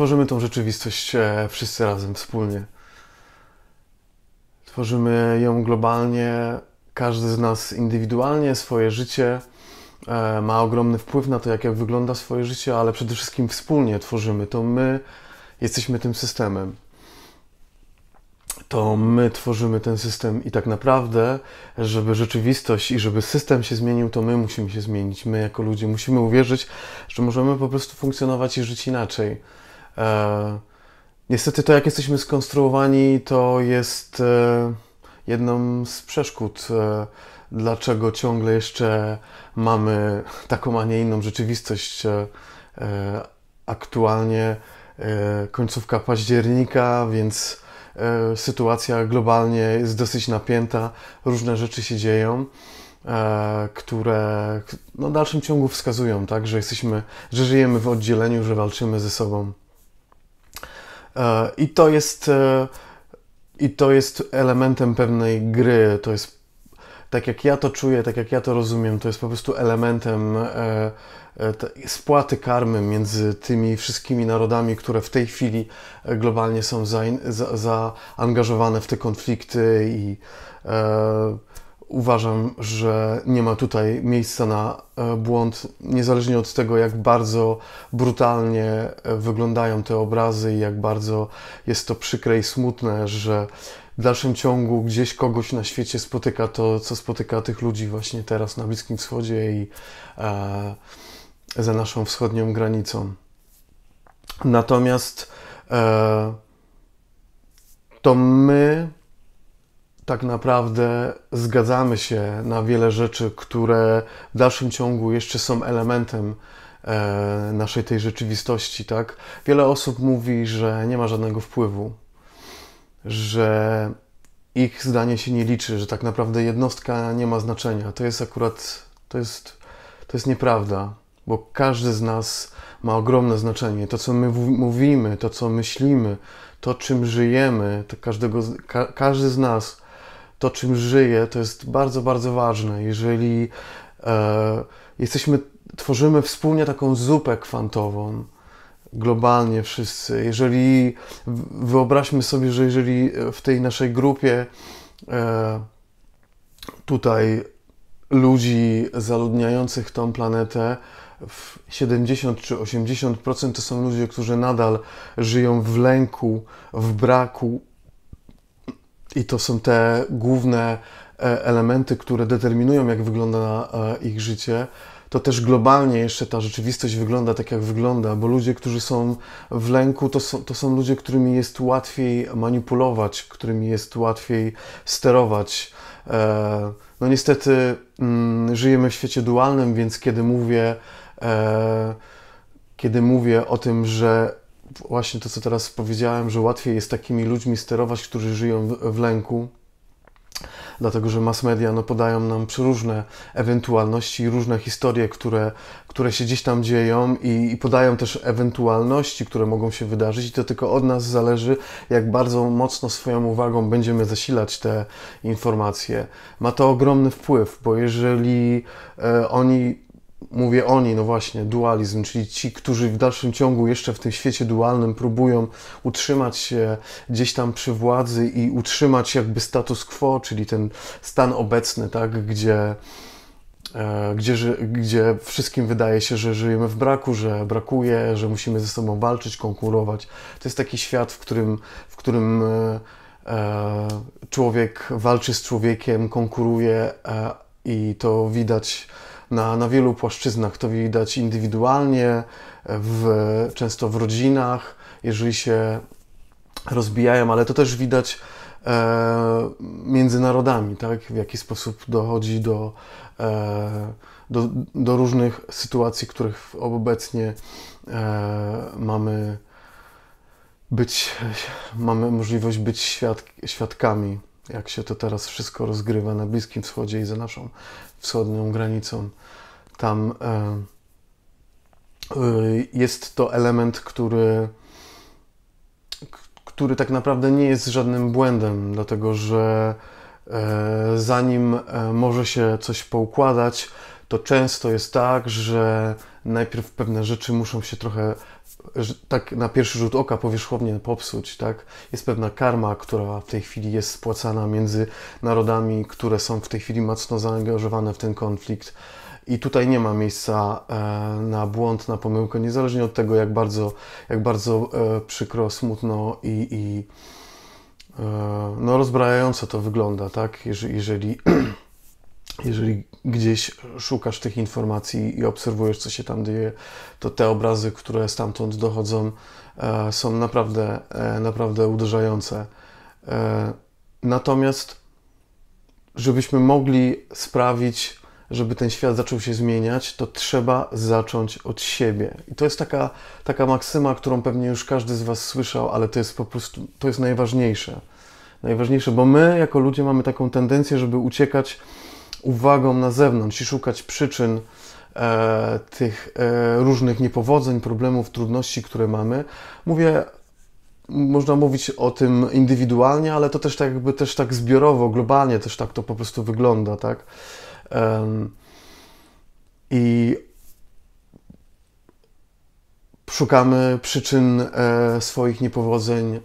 tworzymy tą rzeczywistość e, wszyscy razem, wspólnie. Tworzymy ją globalnie, każdy z nas indywidualnie, swoje życie e, ma ogromny wpływ na to, jak, wygląda swoje życie, ale przede wszystkim wspólnie tworzymy. To my jesteśmy tym systemem. To my tworzymy ten system i tak naprawdę, żeby rzeczywistość i żeby system się zmienił, to my musimy się zmienić. My jako ludzie musimy uwierzyć, że możemy po prostu funkcjonować i żyć inaczej. E, niestety to, jak jesteśmy skonstruowani, to jest e, jedną z przeszkód, e, dlaczego ciągle jeszcze mamy taką, a nie inną rzeczywistość. Aktualnie końcówka października, więc sytuacja globalnie jest dosyć napięta, różne rzeczy się dzieją. które no, w dalszym ciągu wskazują, tak, że jesteśmy, że żyjemy w oddzieleniu, że walczymy ze sobą. E, I to jest. E, I to jest elementem pewnej gry. To jest tak jak ja to czuję, tak jak ja to rozumiem, to jest po prostu elementem e, spłaty karmy między tymi wszystkimi narodami, które w tej chwili globalnie są zaangażowane za, za w te konflikty i e, uważam, że nie ma tutaj miejsca na e, błąd, niezależnie od tego, jak bardzo brutalnie e, wyglądają te obrazy i jak bardzo jest to przykre i smutne, że w dalszym ciągu gdzieś kogoś na świecie spotyka to, co spotyka tych ludzi właśnie teraz na Bliskim Wschodzie i e, za naszą wschodnią granicą. Natomiast e, to my tak naprawdę zgadzamy się na wiele rzeczy, które w dalszym ciągu jeszcze są elementem e, naszej tej rzeczywistości, tak? Wiele osób mówi, że nie ma żadnego wpływu, że ich zdanie się nie liczy, że tak naprawdę jednostka nie ma znaczenia. To jest akurat, to jest, to jest nieprawda, bo każdy z nas ma ogromne znaczenie. To, co my mówimy, to, co myślimy, to, czym żyjemy, to każdego, ka każdy z nas to, czym żyję, to jest bardzo, bardzo ważne. Jeżeli e, jesteśmy, tworzymy wspólnie taką zupę kwantową, globalnie wszyscy, jeżeli wyobraźmy sobie, że jeżeli w tej naszej grupie e, tutaj ludzi zaludniających tą planetę, 70 czy 80% to są ludzie, którzy nadal żyją w lęku, w braku, i to są te główne e, elementy, które determinują, jak wygląda e, ich życie to też globalnie jeszcze ta rzeczywistość wygląda tak, jak wygląda, bo ludzie, którzy są w lęku, to są, to są ludzie, którymi jest łatwiej manipulować, którymi jest łatwiej sterować. E, no niestety mm, żyjemy w świecie dualnym, więc kiedy mówię, kiedy mówię o tym, że właśnie to, co teraz powiedziałem, że łatwiej jest takimi ludźmi sterować, którzy żyją w, w lęku, dlatego że mass media no, podają nam przeróżne ewentualności, różne historie, które, które się gdzieś tam dzieją i, i, podają też ewentualności, które mogą się wydarzyć i to tylko od nas zależy, jak bardzo mocno swoją uwagą będziemy zasilać te informacje. Ma to ogromny wpływ, bo jeżeli e, oni mówię oni, no właśnie, dualizm, czyli ci, którzy w dalszym ciągu jeszcze w tym świecie dualnym próbują utrzymać się gdzieś tam przy władzy i utrzymać jakby status quo, czyli ten stan obecny, tak, gdzie, e, gdzie, gdzie wszystkim wydaje się, że żyjemy w braku, że brakuje, że musimy ze sobą walczyć, konkurować. To jest taki świat, w którym, w którym e, e, człowiek walczy z człowiekiem, konkuruje i to widać na, na wielu płaszczyznach. To widać indywidualnie, w, często w rodzinach, jeżeli się rozbijają, ale to też widać e, między narodami, tak? w jaki sposób dochodzi do, e, do, do, różnych sytuacji, których obecnie e, mamy być, mamy możliwość być świadkami, jak się to teraz wszystko rozgrywa na Bliskim Wschodzie i za naszą wschodnią granicą. Tam e, y, jest to element, który, który tak naprawdę nie jest żadnym błędem, dlatego że e, zanim e, może się coś poukładać, to często jest tak, że najpierw pewne rzeczy muszą się trochę tak na pierwszy rzut oka powierzchownie popsuć, tak? Jest pewna karma, która w tej chwili jest spłacana między narodami, które są w tej chwili mocno zaangażowane w ten konflikt. I tutaj nie ma miejsca e, na błąd, na pomyłkę, niezależnie od tego, jak bardzo, jak bardzo e, przykro, smutno i, i e, no, rozbrajająco to wygląda, tak? jeżeli, jeżeli jeżeli gdzieś szukasz tych informacji i obserwujesz, co się tam dzieje, to te obrazy, które stamtąd dochodzą, e, są naprawdę, e, naprawdę uderzające. E, natomiast, żebyśmy mogli sprawić, żeby ten świat zaczął się zmieniać, to trzeba zacząć od siebie. I to jest taka, taka maksyma, którą pewnie już każdy z Was słyszał, ale to jest po prostu to jest najważniejsze. Najważniejsze, bo my jako ludzie mamy taką tendencję, żeby uciekać uwagą na zewnątrz i szukać przyczyn e, tych e, różnych niepowodzeń, problemów, trudności, które mamy. Mówię, można mówić o tym indywidualnie, ale to też tak jakby też tak zbiorowo, globalnie też tak to po prostu wygląda, tak? I szukamy przyczyn e, swoich niepowodzeń,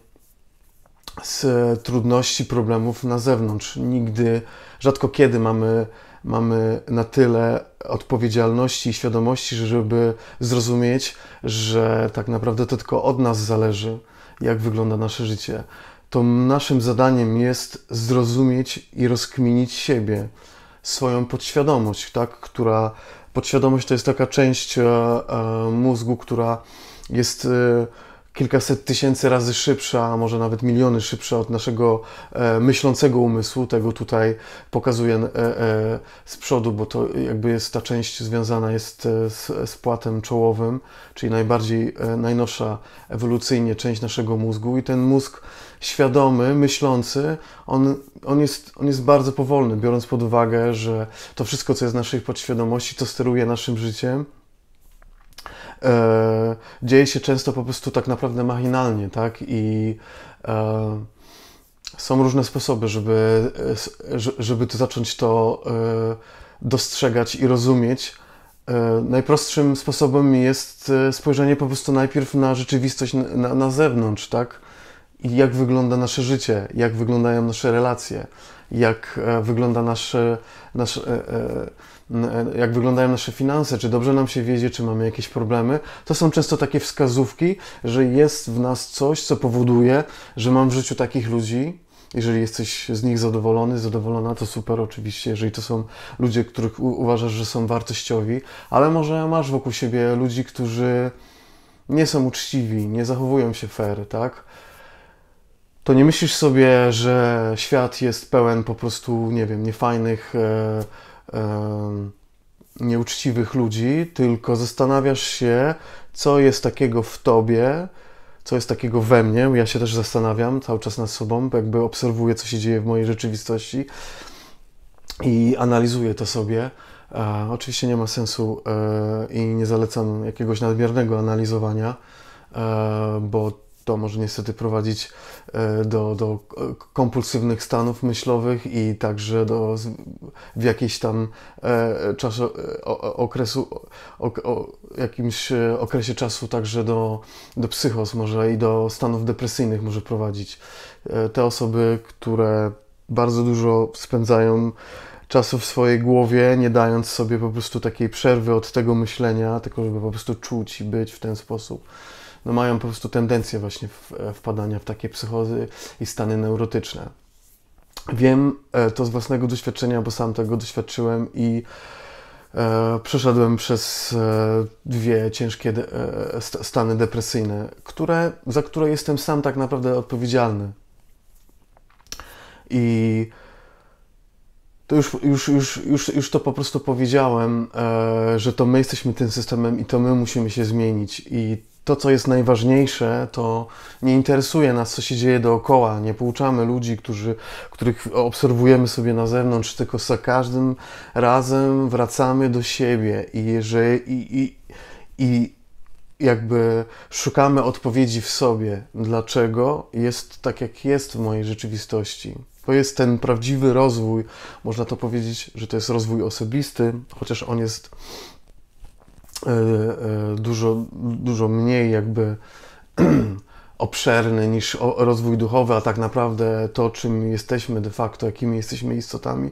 z trudności, problemów na zewnątrz. Nigdy, rzadko kiedy mamy, mamy na tyle odpowiedzialności i świadomości, żeby zrozumieć, że tak naprawdę to tylko od nas zależy, jak wygląda nasze życie. To naszym zadaniem jest zrozumieć i rozkminić siebie, swoją podświadomość, tak? która podświadomość to jest taka część e, e, mózgu, która jest. E, kilkaset tysięcy razy szybsza, a może nawet miliony szybsza od naszego e, myślącego umysłu. Tego tutaj pokazuję e, e, z przodu, bo to jakby jest ta część związana jest e, z, z płatem czołowym, czyli najbardziej e, najnowsza ewolucyjnie część naszego mózgu i ten mózg świadomy, myślący, on, on, jest, on jest bardzo powolny, biorąc pod uwagę, że to wszystko, co jest w naszej podświadomości, to steruje naszym życiem e, dzieje się często po prostu tak naprawdę machinalnie, tak? I e, są różne sposoby, żeby, e, żeby to zacząć to e, dostrzegać i rozumieć. E, najprostszym sposobem jest spojrzenie po prostu najpierw na rzeczywistość na, na zewnątrz, tak? I jak wygląda nasze życie, jak wyglądają nasze relacje, jak e, wygląda nasze, nasze e, jak wyglądają nasze finanse, czy dobrze nam się wiedzie, czy mamy jakieś problemy, to są często takie wskazówki, że jest w nas coś, co powoduje, że mam w życiu takich ludzi, jeżeli jesteś z nich zadowolony, zadowolona, to super oczywiście, jeżeli to są ludzie, których uważasz, że są wartościowi, ale może masz wokół siebie ludzi, którzy nie są uczciwi, nie zachowują się fair, tak? to nie myślisz sobie, że świat jest pełen po prostu, nie wiem, niefajnych, e, e, nieuczciwych ludzi, tylko zastanawiasz się, co jest takiego w tobie, co jest takiego we mnie. Ja się też zastanawiam cały czas nad sobą, jakby obserwuję, co się dzieje w mojej rzeczywistości i analizuję to sobie. E, oczywiście nie ma sensu e, i nie zalecam jakiegoś nadmiernego analizowania, e, bo to może niestety prowadzić e, do, do e, kompulsywnych stanów myślowych i także do w jakiejś tam e, czasu, okresu, o jakimś okresie czasu także do, do psychos może i do stanów depresyjnych może prowadzić. Te osoby, które bardzo dużo spędzają czasu w swojej głowie, nie dając sobie po prostu takiej przerwy od tego myślenia, tylko żeby po prostu czuć i być w ten sposób no mają po prostu tendencję właśnie e, wpadania w takie psychozy i stany neurotyczne. Wiem e, to z własnego doświadczenia, bo sam tego doświadczyłem i e, przeszedłem przez e, dwie ciężkie de, e, stany depresyjne, które, za które jestem sam tak naprawdę odpowiedzialny. I to już, już, już, już, już to po prostu powiedziałem, e, że to my jesteśmy tym systemem i to my musimy się zmienić. I to, co jest najważniejsze, to nie interesuje nas, co się dzieje dookoła. Nie pouczamy ludzi, którzy, których obserwujemy sobie na zewnątrz, tylko za każdym razem wracamy do siebie i, że i, i, i jakby szukamy odpowiedzi w sobie, dlaczego jest tak, jak jest w mojej rzeczywistości. To jest ten prawdziwy rozwój. Można to powiedzieć, że to jest rozwój osobisty, chociaż on jest E, e, dużo, dużo mniej jakby obszerny niż rozwój duchowy, a tak naprawdę to, czym jesteśmy de facto, jakimi jesteśmy istotami,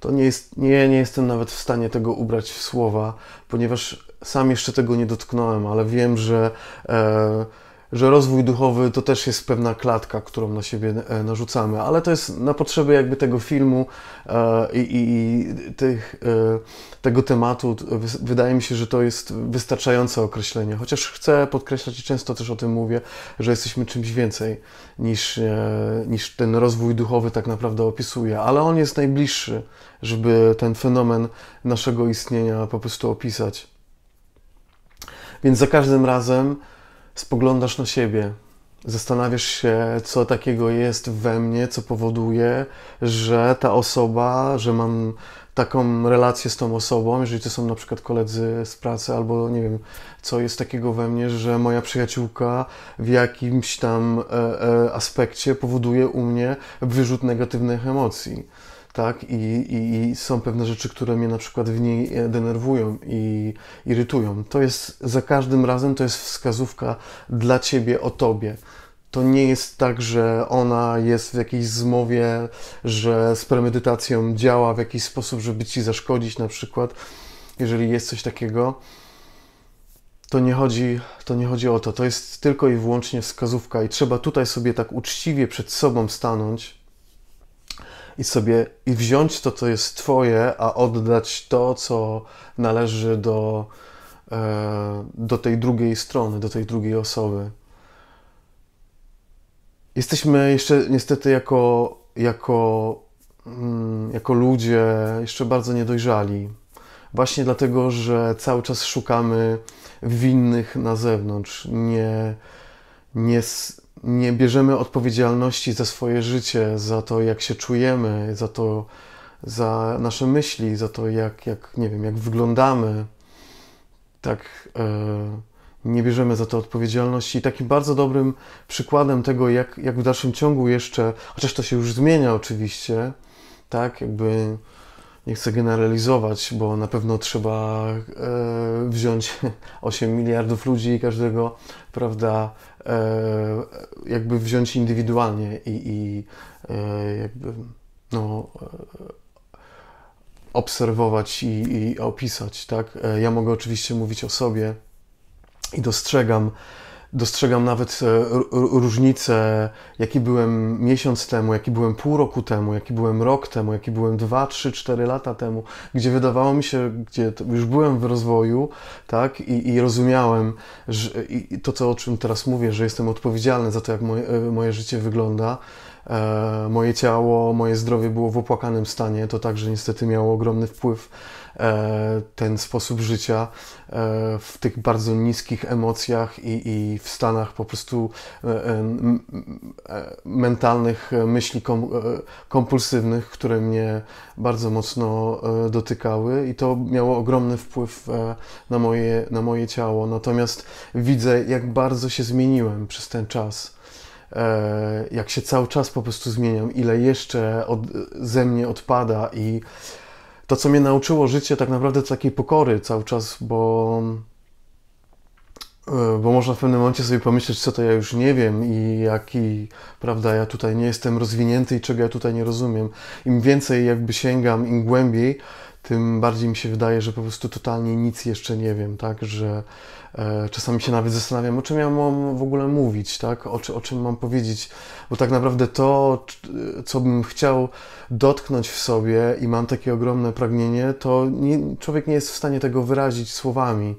to nie, jest, nie, nie jestem nawet w stanie tego ubrać w słowa, ponieważ sam jeszcze tego nie dotknąłem, ale wiem, że. E, że rozwój duchowy to też jest pewna klatka, którą na siebie e, narzucamy, ale to jest na potrzeby jakby tego filmu e, i, i, i tych, e, tego tematu. Wydaje mi się, że to jest wystarczające określenie, chociaż chcę podkreślać i często też o tym mówię, że jesteśmy czymś więcej niż, niż ten rozwój duchowy tak naprawdę opisuje, ale on jest najbliższy, żeby ten fenomen naszego istnienia po prostu opisać. Więc za każdym razem spoglądasz na siebie, zastanawiasz się, co takiego jest we mnie, co powoduje, że ta osoba, że mam taką relację z tą osobą, jeżeli to są na przykład koledzy z pracy, albo nie wiem, co jest takiego we mnie, że moja przyjaciółka w jakimś tam e, e, aspekcie powoduje u mnie wyrzut negatywnych emocji tak? I, i, I, są pewne rzeczy, które mnie na przykład w niej e, denerwują i irytują. To jest za każdym razem to jest wskazówka dla ciebie o tobie. To nie jest tak, że ona jest w jakiejś zmowie, że z premedytacją działa w jakiś sposób, żeby ci zaszkodzić, na przykład, jeżeli jest coś takiego. To nie, chodzi, to nie chodzi o to. To jest tylko i wyłącznie wskazówka, i trzeba tutaj sobie tak uczciwie przed sobą stanąć i sobie i wziąć to, co jest Twoje, a oddać to, co należy do, e, do tej drugiej strony, do tej drugiej osoby. Jesteśmy jeszcze niestety jako, jako, mm, jako ludzie jeszcze bardzo niedojrzali. Właśnie dlatego, że cały czas szukamy winnych na zewnątrz. Nie, nie, nie bierzemy odpowiedzialności za swoje życie, za to, jak się czujemy, za to, za nasze myśli, za to, jak, jak nie wiem, jak wyglądamy, tak e, nie bierzemy za to odpowiedzialności. I takim bardzo dobrym przykładem tego, jak, jak w dalszym ciągu jeszcze, chociaż to się już zmienia oczywiście, tak, jakby nie chcę generalizować, bo na pewno trzeba e, wziąć 8 miliardów ludzi i każdego, prawda, e, jakby wziąć indywidualnie i, i e, jakby, no, e, obserwować i, i, opisać, tak? E, ja mogę oczywiście mówić o sobie i dostrzegam Dostrzegam nawet e, różnice, jaki byłem miesiąc temu, jaki byłem pół roku temu, jaki byłem rok temu, jaki byłem 2, 3, 4 lata temu, gdzie wydawało mi się, gdzie już byłem w rozwoju, tak, i, i rozumiałem że, i to, co, o czym teraz mówię, że jestem odpowiedzialny za to, jak moje, e, moje życie wygląda. E, moje ciało, moje zdrowie było w opłakanym stanie, to także niestety miało ogromny wpływ E, ten sposób życia e, w tych bardzo niskich emocjach i, i w stanach po prostu e, mentalnych myśli kompulsywnych, które mnie bardzo mocno dotykały i to miało ogromny wpływ na moje, na moje ciało. Natomiast widzę, jak bardzo się zmieniłem przez ten czas jak się cały czas po prostu zmieniam, ile jeszcze od, ze mnie odpada i to, co mnie nauczyło życie, tak naprawdę takiej pokory cały czas, bo, e, bo można w pewnym momencie sobie pomyśleć, co to ja już nie wiem i jaki, prawda, ja tutaj nie jestem rozwinięty i czego ja tutaj nie rozumiem. Im więcej jakby sięgam, im głębiej, tym bardziej mi się wydaje, że po prostu totalnie nic jeszcze nie wiem, tak, że E, czasami się nawet zastanawiam, o czym ja mam w ogóle mówić, tak? O, o czym mam powiedzieć, bo tak naprawdę to, co bym chciał dotknąć w sobie i mam takie ogromne pragnienie, to nie, człowiek nie jest w stanie tego wyrazić słowami.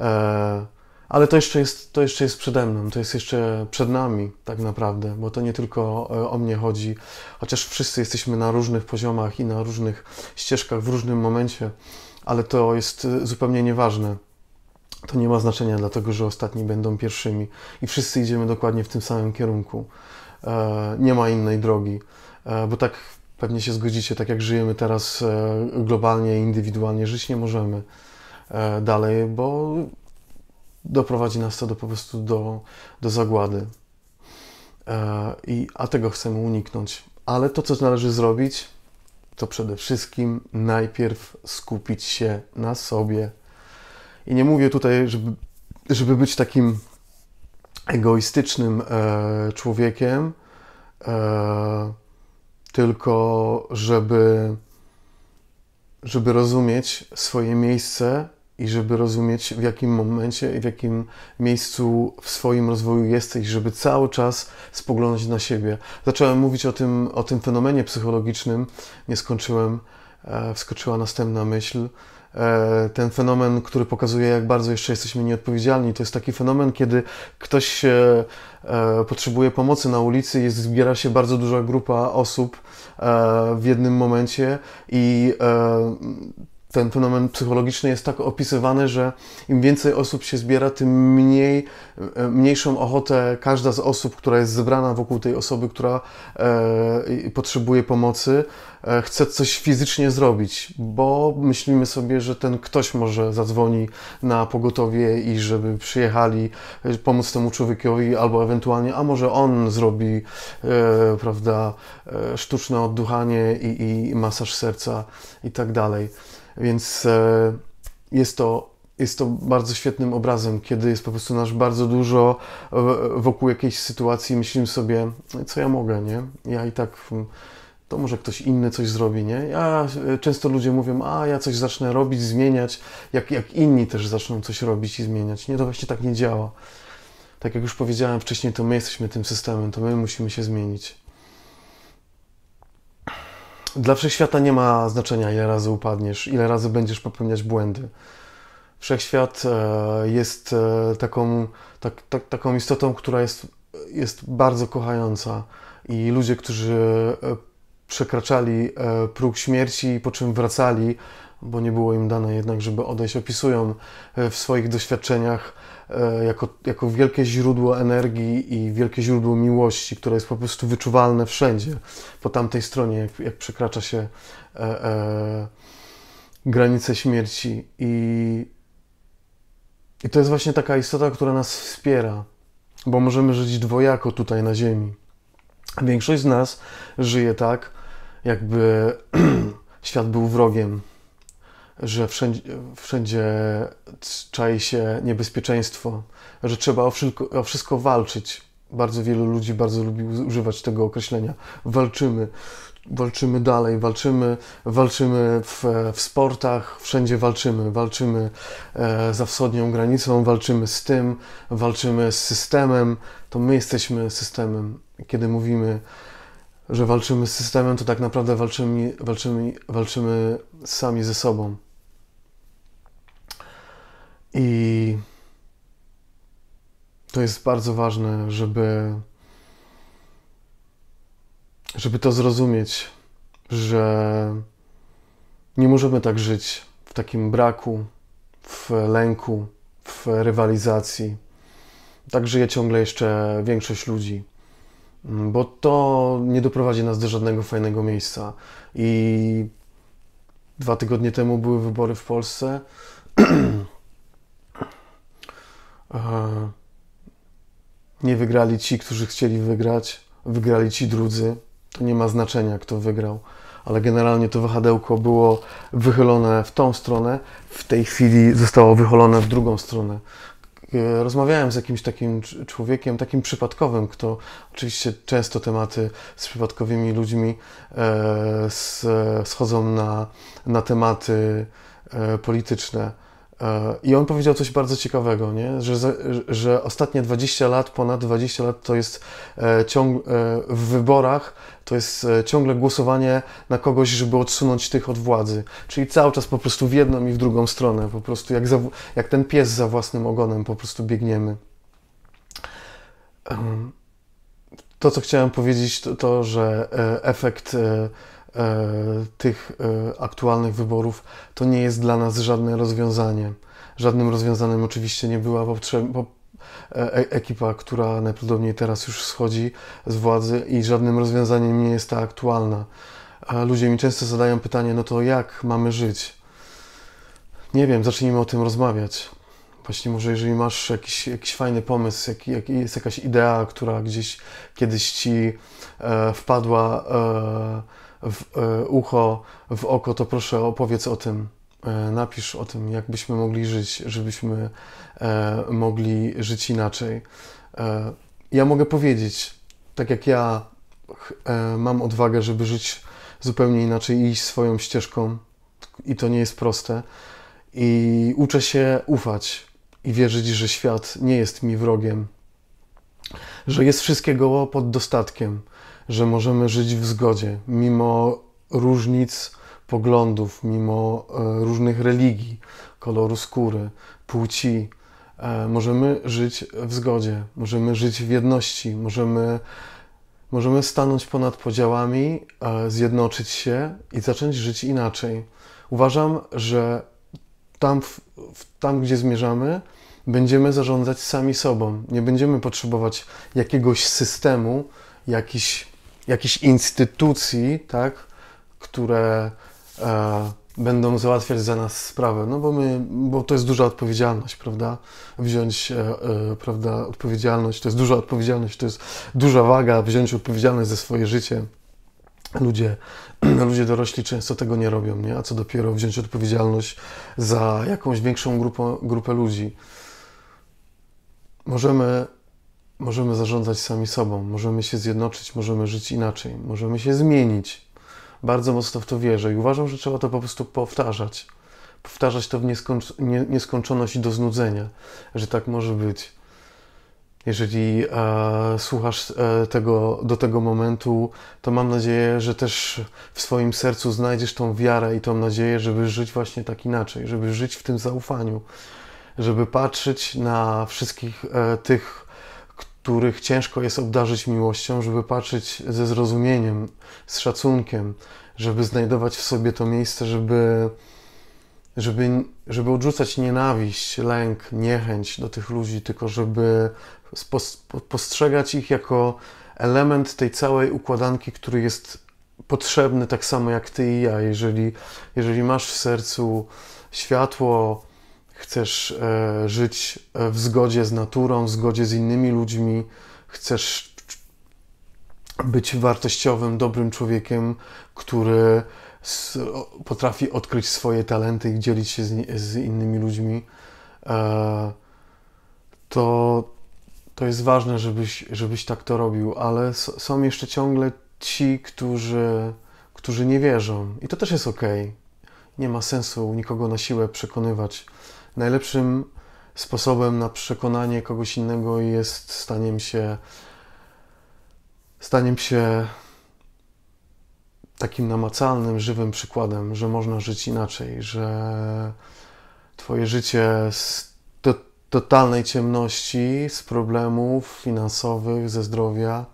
E, ale to jeszcze, jest, to jeszcze jest przede mną, to jest jeszcze przed nami, tak naprawdę, bo to nie tylko e, o mnie chodzi, chociaż wszyscy jesteśmy na różnych poziomach i na różnych ścieżkach w różnym momencie, ale to jest zupełnie nieważne to nie ma znaczenia, dlatego że ostatni będą pierwszymi i wszyscy idziemy dokładnie w tym samym kierunku. E, nie ma innej drogi, e, bo tak pewnie się zgodzicie, tak jak żyjemy teraz e, globalnie i indywidualnie, żyć nie możemy dalej, bo doprowadzi nas to do, po prostu do, do zagłady. I, a tego chcemy uniknąć. Ale to, co należy zrobić, to przede wszystkim najpierw skupić się na sobie i nie mówię tutaj, żeby, żeby być takim egoistycznym e, człowiekiem, e, tylko żeby, żeby rozumieć swoje miejsce i żeby rozumieć, w jakim momencie i w jakim miejscu w swoim rozwoju jesteś, żeby cały czas spoglądać na siebie. Zacząłem mówić o tym, o tym fenomenie psychologicznym, nie skończyłem, e, wskoczyła następna myśl. E, ten fenomen, który pokazuje, jak bardzo jeszcze jesteśmy nieodpowiedzialni. To jest taki fenomen, kiedy ktoś e, potrzebuje pomocy na ulicy i zbiera się bardzo duża grupa osób e, w jednym momencie i ten fenomen psychologiczny jest tak opisywany, że im więcej osób się zbiera, tym mniej, e, mniejszą ochotę każda z osób, która jest zebrana wokół tej osoby, która e, potrzebuje pomocy, e, chce coś fizycznie zrobić, bo myślimy sobie, że ten ktoś może zadzwoni na pogotowie i żeby przyjechali e, pomóc temu człowiekowi, albo ewentualnie, a może on zrobi e, prawda, e, sztuczne odduchanie i, i masaż serca i tak dalej. Więc e, jest to jest to bardzo świetnym obrazem, kiedy jest po prostu nasz bardzo dużo e, wokół jakiejś sytuacji myślimy sobie, co ja mogę, nie? Ja i tak mm, to może ktoś inny coś zrobi, nie? Ja, e, często ludzie mówią, a ja coś zacznę robić, zmieniać, jak, jak inni też zaczną coś robić i zmieniać. Nie, to właśnie tak nie działa. Tak jak już powiedziałem wcześniej, to my jesteśmy tym systemem, to my musimy się zmienić. Dla wszechświata nie ma znaczenia, ile razy upadniesz, ile razy będziesz popełniać błędy. Wszechświat e, jest e, taką, tak, tak, taką istotą, która jest, jest bardzo kochająca i ludzie, którzy e, przekraczali próg śmierci, po czym wracali, bo nie było im dane jednak, żeby odejść, opisują e, w swoich doświadczeniach e, jako, jako wielkie źródło energii i wielkie źródło miłości, które jest po prostu wyczuwalne wszędzie po tamtej stronie, jak, jak przekracza się e, e, granice śmierci. I, I to jest właśnie taka istota, która nas wspiera, bo możemy żyć dwojako tutaj na Ziemi. Większość z nas żyje tak, jakby świat był wrogiem że wszędzie, wszędzie czai się niebezpieczeństwo, że trzeba o wszystko, o wszystko walczyć. Bardzo wielu ludzi bardzo lubi używać tego określenia. Walczymy, walczymy dalej, walczymy, walczymy w, w sportach, wszędzie walczymy. Walczymy e, za wschodnią granicą, walczymy z tym, walczymy z systemem. To my jesteśmy systemem. Kiedy mówimy, że walczymy z systemem, to tak naprawdę walczymy, walczymy, walczymy sami ze sobą. I to jest bardzo ważne, żeby, żeby to zrozumieć, że nie możemy tak żyć w takim braku, w lęku, w rywalizacji. Tak żyje ciągle jeszcze większość ludzi, bo to nie doprowadzi nas do żadnego fajnego miejsca. I dwa tygodnie temu były wybory w Polsce. nie wygrali ci, którzy chcieli wygrać, wygrali ci drudzy. To nie ma znaczenia, kto wygrał, ale generalnie to wahadełko było wychylone w tą stronę, w tej chwili zostało wychylone w drugą stronę. Yy, rozmawiałem z jakimś takim człowiekiem, takim przypadkowym, kto oczywiście często tematy z przypadkowymi ludźmi e, schodzą na, na tematy e, polityczne E, I on powiedział coś bardzo ciekawego, nie? Że, że ostatnie 20 lat, ponad 20 lat to jest e, ciąg, e, w wyborach to jest ciągle głosowanie na kogoś, żeby odsunąć tych od władzy. Czyli cały czas po prostu w jedną i w drugą stronę, po prostu jak, za, jak ten pies za własnym ogonem po prostu biegniemy. To, co chciałem powiedzieć, to, to że efekt E, tych e, aktualnych wyborów, to nie jest dla nas żadne rozwiązanie. Żadnym rozwiązaniem oczywiście nie była potrzebna e, ekipa, która najprawdopodobniej teraz już schodzi z władzy i żadnym rozwiązaniem nie jest ta aktualna. Ludzie mi często zadają pytanie, no to jak mamy żyć? Nie wiem, zacznijmy o tym rozmawiać. Właśnie może jeżeli masz jakiś, jakiś fajny pomysł, jak, jak jest jakaś idea, która gdzieś kiedyś ci e, wpadła e, w e, ucho, w oko, to proszę opowiedz o tym. E, napisz o tym, jakbyśmy mogli żyć, żebyśmy e, mogli żyć inaczej. Ja mogę powiedzieć, tak jak ja mam odwagę, żeby żyć zupełnie inaczej i iść swoją ścieżką, i to nie jest proste. I uczę się ufać i wierzyć, że świat nie jest mi wrogiem, że jest wszystkiego pod dostatkiem, że możemy żyć w zgodzie, mimo różnic poglądów, mimo e, różnych religii, koloru skóry, płci. E, możemy żyć w zgodzie, możemy żyć w jedności, możemy, możemy stanąć ponad podziałami, e, zjednoczyć się i zacząć żyć inaczej. Uważam, że tam, tam gdzie zmierzamy, będziemy zarządzać sami sobą. Nie będziemy potrzebować jakiegoś systemu, jakichś jakichś instytucji, tak, które e, będą załatwiać za nas sprawę, no bo, my, bo to jest duża odpowiedzialność, prawda? Wziąć e, e, prawda, odpowiedzialność, to jest duża odpowiedzialność, to jest duża waga, wziąć odpowiedzialność za swoje życie. Ludzie, ludzie dorośli często tego nie robią, nie? a co dopiero wziąć odpowiedzialność za jakąś większą grupę, grupę ludzi. Możemy możemy zarządzać sami sobą, możemy się zjednoczyć, możemy żyć inaczej, możemy się zmienić. Bardzo mocno w to wierzę i uważam, że trzeba to po prostu powtarzać. Powtarzać to w nieskończ nie, nieskończoność i do znudzenia, że tak może być. Jeżeli e, słuchasz e, tego, do tego momentu, to mam nadzieję, że też w swoim sercu znajdziesz tą wiarę i tą nadzieję, żeby żyć właśnie tak inaczej, żeby żyć w tym zaufaniu, żeby patrzeć na wszystkich e, tych, których ciężko jest obdarzyć miłością, żeby patrzeć ze zrozumieniem, z szacunkiem, żeby znajdować w sobie to miejsce, żeby, żeby, żeby odrzucać nienawiść, lęk, niechęć do tych ludzi, tylko żeby postrzegać ich jako element tej całej układanki, który jest potrzebny tak samo jak ty i ja. Jeżeli, jeżeli masz w sercu światło, chcesz e, żyć e, w zgodzie z naturą, w zgodzie z innymi ludźmi, chcesz być wartościowym, dobrym człowiekiem, który potrafi odkryć swoje talenty i dzielić się z, innymi ludźmi, e, to, to jest ważne, żebyś, żebyś tak to robił, ale są jeszcze ciągle ci, którzy, którzy nie wierzą i to też jest ok. Nie ma sensu nikogo na siłę przekonywać najlepszym sposobem na przekonanie kogoś innego jest staniem się staniem się takim namacalnym, żywym przykładem, że można żyć inaczej, że twoje życie z to, totalnej ciemności, z problemów finansowych, ze zdrowia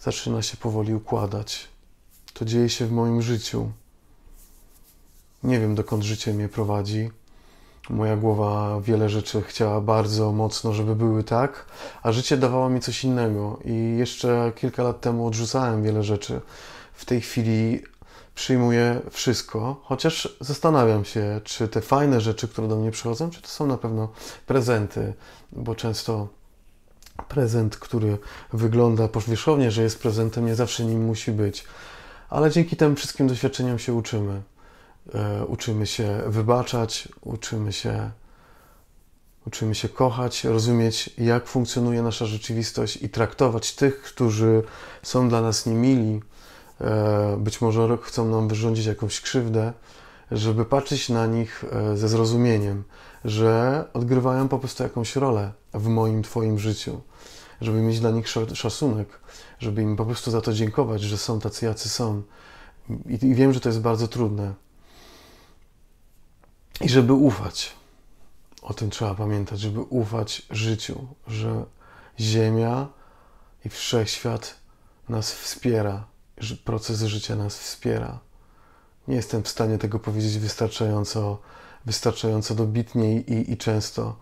zaczyna się powoli układać. To dzieje się w moim życiu. Nie wiem, dokąd życie mnie prowadzi. Moja głowa wiele rzeczy chciała bardzo mocno, żeby były tak, a życie dawało mi coś innego. I jeszcze kilka lat temu odrzucałem wiele rzeczy. W tej chwili przyjmuję wszystko, chociaż zastanawiam się, czy te fajne rzeczy, które do mnie przychodzą, czy to są na pewno prezenty, bo często prezent, który wygląda powierzchownie, że jest prezentem, nie zawsze nim musi być. Ale dzięki tym wszystkim doświadczeniom się uczymy. E, uczymy się wybaczać, uczymy się, uczymy się kochać, rozumieć, jak funkcjonuje nasza rzeczywistość i traktować tych, którzy są dla nas niemili, e, być może chcą nam wyrządzić jakąś krzywdę, żeby patrzeć na nich e, ze zrozumieniem, że odgrywają po prostu jakąś rolę w moim, Twoim życiu, żeby mieć dla nich szacunek, żeby im po prostu za to dziękować, że są tacy, jacy są. I, i wiem, że to jest bardzo trudne i żeby ufać. O tym trzeba pamiętać, żeby ufać życiu, że Ziemia i wszechświat nas wspiera, że proces życia nas wspiera. Nie jestem w stanie tego powiedzieć wystarczająco, wystarczająco dobitnie i, i często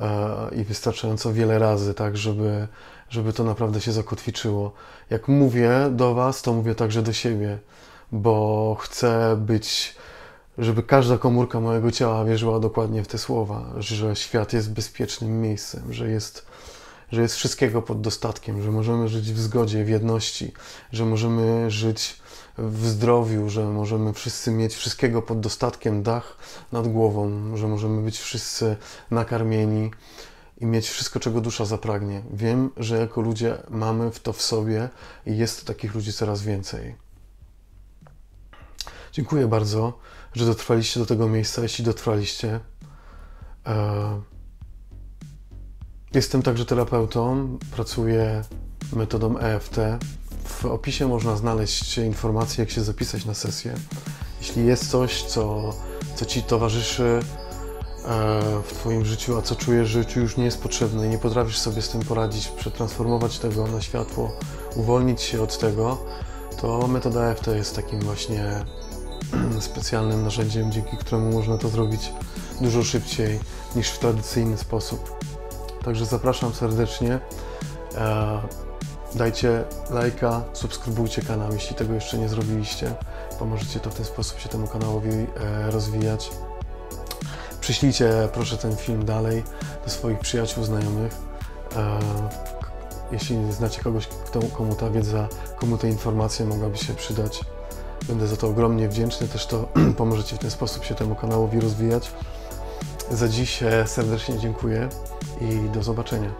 e, i wystarczająco wiele razy, tak, żeby, żeby to naprawdę się zakotwiczyło. Jak mówię do Was, to mówię także do siebie, bo chcę być żeby każda komórka mojego ciała wierzyła dokładnie w te słowa, że świat jest bezpiecznym miejscem, że jest, że jest wszystkiego pod dostatkiem, że możemy żyć w zgodzie, w jedności, że możemy żyć w zdrowiu, że możemy wszyscy mieć wszystkiego pod dostatkiem, dach nad głową, że możemy być wszyscy nakarmieni i mieć wszystko, czego dusza zapragnie. Wiem, że jako ludzie mamy w to w sobie i jest takich ludzi coraz więcej. Dziękuję bardzo że dotrwaliście do tego miejsca, jeśli dotrwaliście. E, jestem także terapeutą, pracuję metodą EFT. W opisie można znaleźć informacje, jak się zapisać na sesję. Jeśli jest coś, co, co Ci towarzyszy e, w Twoim życiu, a co czujesz, że Ci już nie jest potrzebne i nie potrafisz sobie z tym poradzić, przetransformować tego na światło, uwolnić się od tego, to metoda EFT jest takim właśnie specjalnym narzędziem, dzięki któremu można to zrobić dużo szybciej niż w tradycyjny sposób. Także zapraszam serdecznie. E, dajcie lajka, subskrybujcie kanał, jeśli tego jeszcze nie zrobiliście. Pomożecie to w ten sposób się temu kanałowi e, rozwijać. Przyślijcie proszę ten film dalej do swoich przyjaciół, znajomych. E, jeśli znacie kogoś, komu ta wiedza, komu te informacje mogłaby się przydać. Będę za to ogromnie wdzięczny, też to pomożecie w ten sposób się temu kanałowi rozwijać. Za dziś e, serdecznie dziękuję i do zobaczenia.